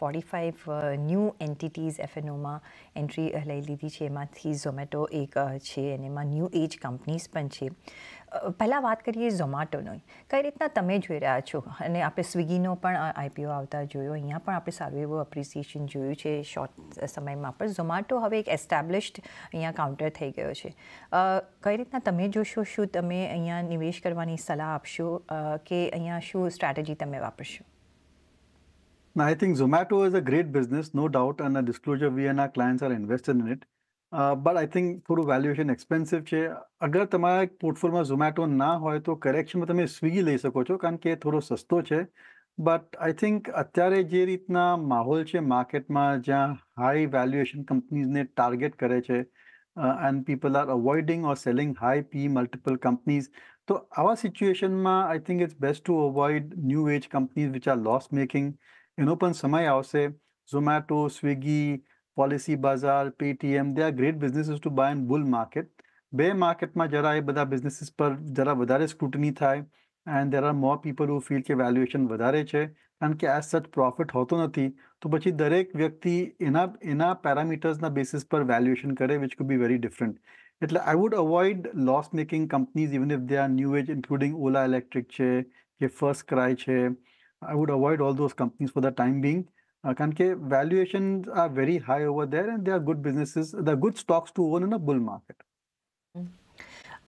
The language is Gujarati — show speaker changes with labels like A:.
A: ફાઇવ ન્યૂ એન્ટિટીઝ એફએનઓમાં એન્ટ્રી લઈ લીધી છે એમાંથી ઝોમેટો એક છે અને એમાં ન્યૂ એજ કંપનીઝ પણ છે પહેલાં વાત કરીએ ઝોમાટોનો કઈ રીતના તમે જોઈ રહ્યા છો અને આપણે સ્વિગીનો પણ આઈપીઓ આવતા જોયો અહીંયા પણ આપણે સારું એવું એપ્રિસિએશન જોયું છે શોર્ટ સમયમાં પણ ઝોમેટો હવે એક એસ્ટાબ્લિશ્ડ અહીંયા કાઉન્ટર થઈ ગયો છે કઈ રીતના તમે જોશો શું તમે અહીંયા નિવેશ કરવાની સલાહ આપશો કે અહીંયા શું સ્ટ્રેટેજી તમે વાપરશો
B: Now, I think Zomato is a great business, no doubt, and a disclosure we and our clients are invested in it. Uh, but I think for valuation expensive che agar tamara portfolio Zomato na hoy to correction ma tame Swiggy le sako cho kan ke thoro sasto but I think atyare je itna mahol che market ma high valuation companies ne target kare che uh, and people are avoiding or selling high P multiple companies. So our situation I think it's best to avoid new age companies which are loss making. એનો પણ સમય આવશે Zomato Swiggy Policybazaar Paytm they are great businesses to buy and bull market બે માર્કેટમાં જરા એ બધા બિઝનેસીસ પર જરા વધારે સ્ક્રુટની થાય and there are more people who feel કે વેલ્યુએશન વધારે છે કારણ કે એઝ સચ પ્રોફિટ હોતો નથી તો પછી દરેક વ્યક્તિ એના એના પેરામીટર્સના બેસિસ પર વેલ્યુએશન કરે which could be very different એટલે I would avoid loss making companies even if they are new age including Ola Electric છે કે ફર્સ્ટ ક્રાય છે I would avoid all those companies for the time being. Because uh, valuations are very high over there and they are good businesses, they're good stocks to own in a bull market. Mm.